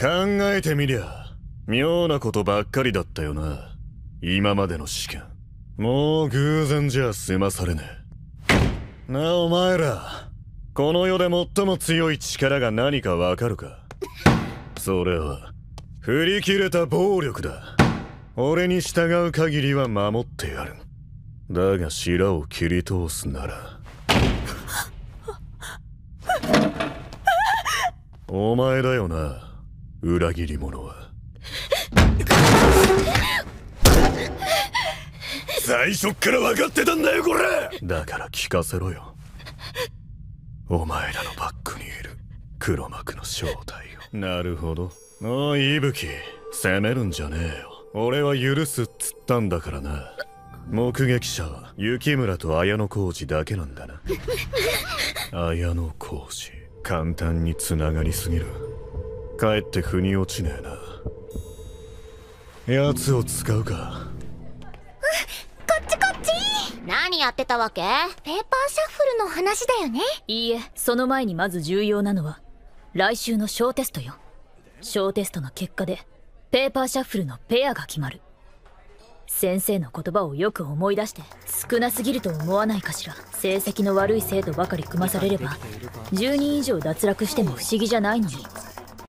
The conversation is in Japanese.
考えてみりゃ妙なことばっかりだったよな今までの試験もう偶然じゃ済まされねえなあお前らこの世で最も強い力が何かわかるかそれは振り切れた暴力だ俺に従う限りは守ってやるだが白を切り通すならお前だよな裏切り者は最初っから分かってたんだよこれだから聞かせろよお前らのバックにいる黒幕の正体をなるほどおい伊吹攻めるんじゃねえよ俺は許すっつったんだからな目撃者は雪村と綾野浩二だけなんだな綾野浩二簡単につながりすぎる帰って腑に落ちねえな奴を使うかこっちこっち何やってたわけペーパーシャッフルの話だよねいいえその前にまず重要なのは来週の小テストよ小テストの結果でペーパーシャッフルのペアが決まる先生の言葉をよく思い出して少なすぎると思わないかしら成績の悪い生徒ばかり組まされれば10人以上脱落しても不思議じゃないのに